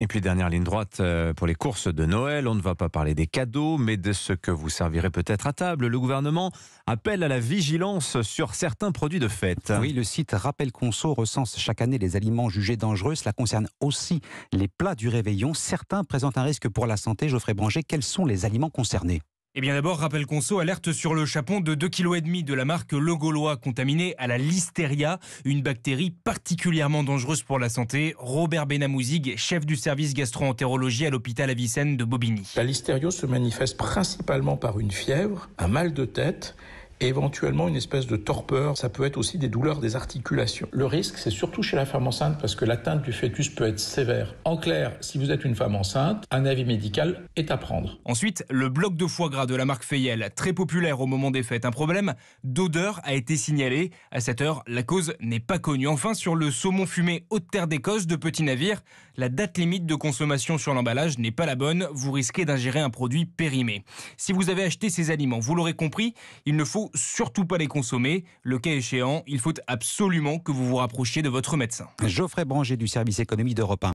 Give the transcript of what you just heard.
Et puis dernière ligne droite euh, pour les courses de Noël, on ne va pas parler des cadeaux, mais de ce que vous servirez peut-être à table. Le gouvernement appelle à la vigilance sur certains produits de fête. Oui, le site Rappel Conso recense chaque année les aliments jugés dangereux. Cela concerne aussi les plats du réveillon. Certains présentent un risque pour la santé. Geoffrey Branger, quels sont les aliments concernés eh bien d'abord, Rappel Conso alerte sur le chapon de 2,5 kg de la marque Le Gaulois contaminé à la listeria, une bactérie particulièrement dangereuse pour la santé. Robert Benamouzig, chef du service gastro-entérologie à l'hôpital Avicenne de Bobigny. La listériose se manifeste principalement par une fièvre, un mal de tête et éventuellement une espèce de torpeur. Ça peut être aussi des douleurs des articulations. Le risque, c'est surtout chez la femme enceinte parce que l'atteinte du fœtus peut être sévère. En clair, si vous êtes une femme enceinte, un avis médical est à prendre. Ensuite, le bloc de foie gras de la marque Fayel, très populaire au moment des fêtes. Un problème d'odeur a été signalé. À cette heure, la cause n'est pas connue. Enfin, sur le saumon fumé haute terre d'Écosse de Petit Navire, la date limite de consommation sur l'emballage n'est pas la bonne. Vous risquez d'ingérer un produit périmé. Si vous avez acheté ces aliments, vous l'aurez compris, il ne faut surtout pas les consommer. Le cas échéant, il faut absolument que vous vous rapprochiez de votre médecin. Geoffrey Branger du service économie d'Europe 1.